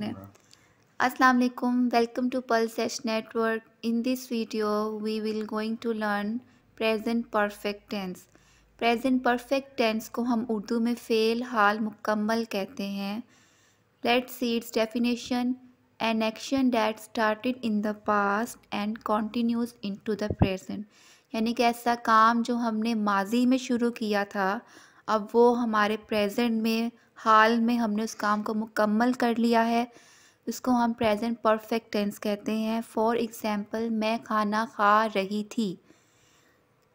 Assalamu alaikum welcome to Pulsesh network in this video we will going to learn present perfect tense present perfect tense को हम उर्दू में fail हाल मुकम्मल कहते हैं let's see its definition an action that started in the past and continues into the present यानी कि ऐसा काम जो हमने माजी में शुरू किया था अब वो हमारे प्रेजेंट में हाल में हमने उस काम को मुकम्मल कर लिया है इसको हम प्रेजेंट परफेक्ट टेंस कहते हैं फॉर एग्ज़ाम्पल मैं खाना खा रही थी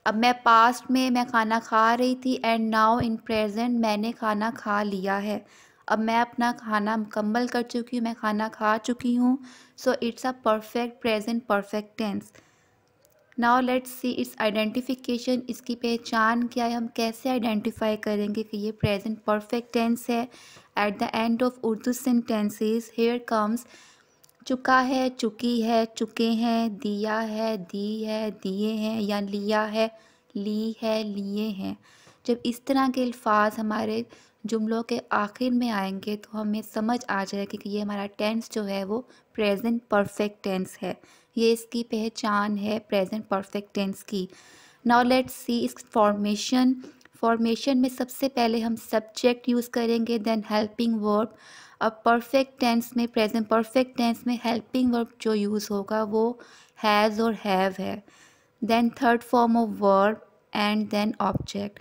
अब मैं पास्ट में मैं खाना खा रही थी एंड नाउ इन प्रेजेंट मैंने खाना खा लिया है अब मैं अपना खाना मुकम्मल कर चुकी हूँ मैं खाना खा चुकी हूँ so it's a perfect present perfect tense now let's see it's identification इसकी पहचान क्या है हम कैसे आइडेंटिफाई करेंगे कि ये प्रेजेंट परफेक्ट टेंस है at the end of Urdu sentences here comes चुका है चुकी है चुके हैं दिया है दी है दिए हैं या लिया है ली है लिए हैं जब इस तरह के अल्फाज हमारे जुमलों के आखिर में आएंगे तो हमें समझ आ जाएगा कि ये हमारा टेंस जो है वो प्रेजेंट परफेक्ट टेंस है ये इसकी पहचान है प्रेजेंट परफेक्ट टेंस की नाउ लेट्स सी इस फॉर्मेशन फॉर्मेशन में सबसे पहले हम सब्जेक्ट यूज़ करेंगे देन हेल्पिंग वर्ब अब परफेक्ट टेंस में प्रेजेंट परफेक्ट टेंस में हेल्पिंग वर्ब जो यूज़ होगा वो हैज़ और हैव है then third form of verb and then object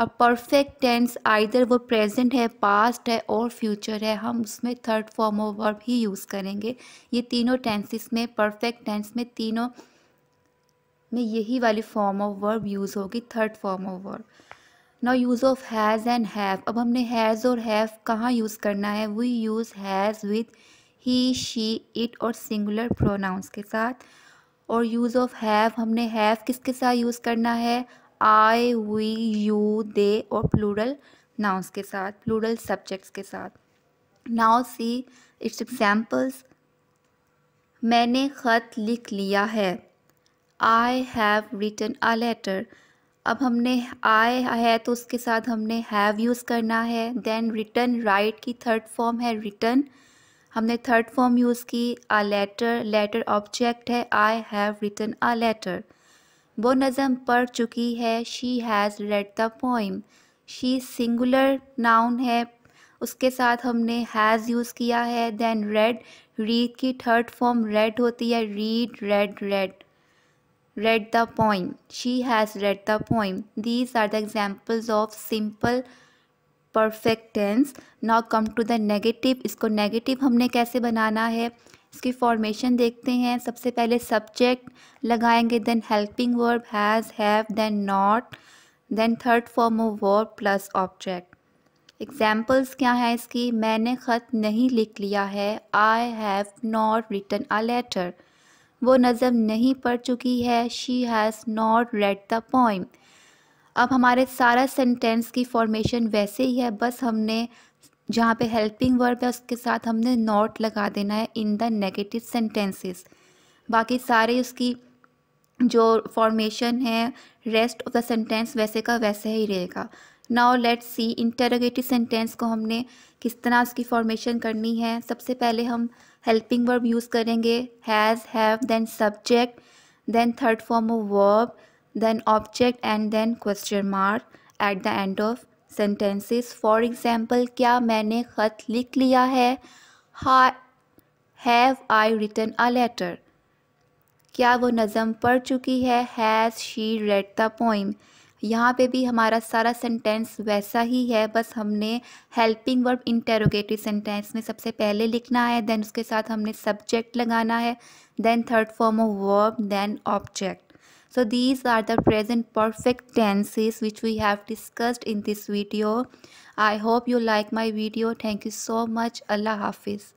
अब परफेक्ट टेंस आइदर वो प्रेजेंट है पास्ट है और फ्यूचर है हम उसमें थर्ड फॉर्म ऑफ वर्ब ही यूज़ करेंगे ये तीनों टेंसेस में परफेक्ट टेंस में तीनों में यही वाली फॉर्म ऑफ वर्ब यूज़ होगी third form of verb now use of has and have अब हमने हैज़ और हैव कहाँ यूज़ करना है we use has with he she it और सिंगुलर प्रोनाउंस के साथ और यूज़ ऑफ हैव हमने हैव किसके साथ यूज़ करना है आई वी यू दे और प्लूरल नाउस के साथ प्लूरल सब्जेक्ट्स के साथ नाउ सी इट्स एग्जाम्पल्स मैंने ख़त लिख लिया है I have written a letter अब हमने आए है तो उसके साथ हमने हैव यूज़ करना है देन रिटर्न राइट की थर्ड फॉर्म है रिटर्न हमने थर्ड फॉर्म यूज़ की अ लेटर लेटर ऑब्जेक्ट है I have written a letter वो नज़म पढ़ चुकी है she has read the poem she singular noun है उसके साथ हमने हैज़ यूज़ किया है देन रेड रीड की थर्ड फॉर्म रेड होती है read read read read the poem she has read the poem these are the examples of simple perfect tense now come to the negative इसको negative हमने कैसे बनाना है उसकी formation देखते हैं सबसे पहले सब्जेक्ट लगाएंगे then helping verb has have then not then third form of verb plus object examples क्या हैं इसकी मैंने ख़त नहीं लिख लिया है I have not written a letter वो नज़म नहीं पढ़ चुकी है she has not read the point अब हमारे सारा सेंटेंस की फॉर्मेशन वैसे ही है बस हमने जहाँ पे हेल्पिंग वर्ब है उसके साथ हमने नॉट लगा देना है इन द नेगेटिव सेंटेंसेस बाकी सारे उसकी जो फॉर्मेशन है रेस्ट ऑफ द सेंटेंस वैसे का वैसे ही रहेगा now let see interrogative sentence को हमने किस तरह उसकी फॉर्मेशन करनी है सबसे पहले हम हेल्पिंग वर्ब यूज़ करेंगे has have then subject then third form of verb then object and then question mark at the end of sentences for example क्या मैंने ख़त लिख लिया है have I written a letter क्या वो नज़म पढ़ चुकी है has she read the poem यहाँ पे भी हमारा सारा सेंटेंस वैसा ही है बस हमने हेल्पिंग वर्ब इंटेरोगेटिव सेंटेंस में सबसे पहले लिखना है देन उसके साथ हमने सब्जेक्ट लगाना है then third form of verb then object So these are the present perfect tenses which we have discussed in this video. I hope you like my video. Thank you so much. Allah Hafiz.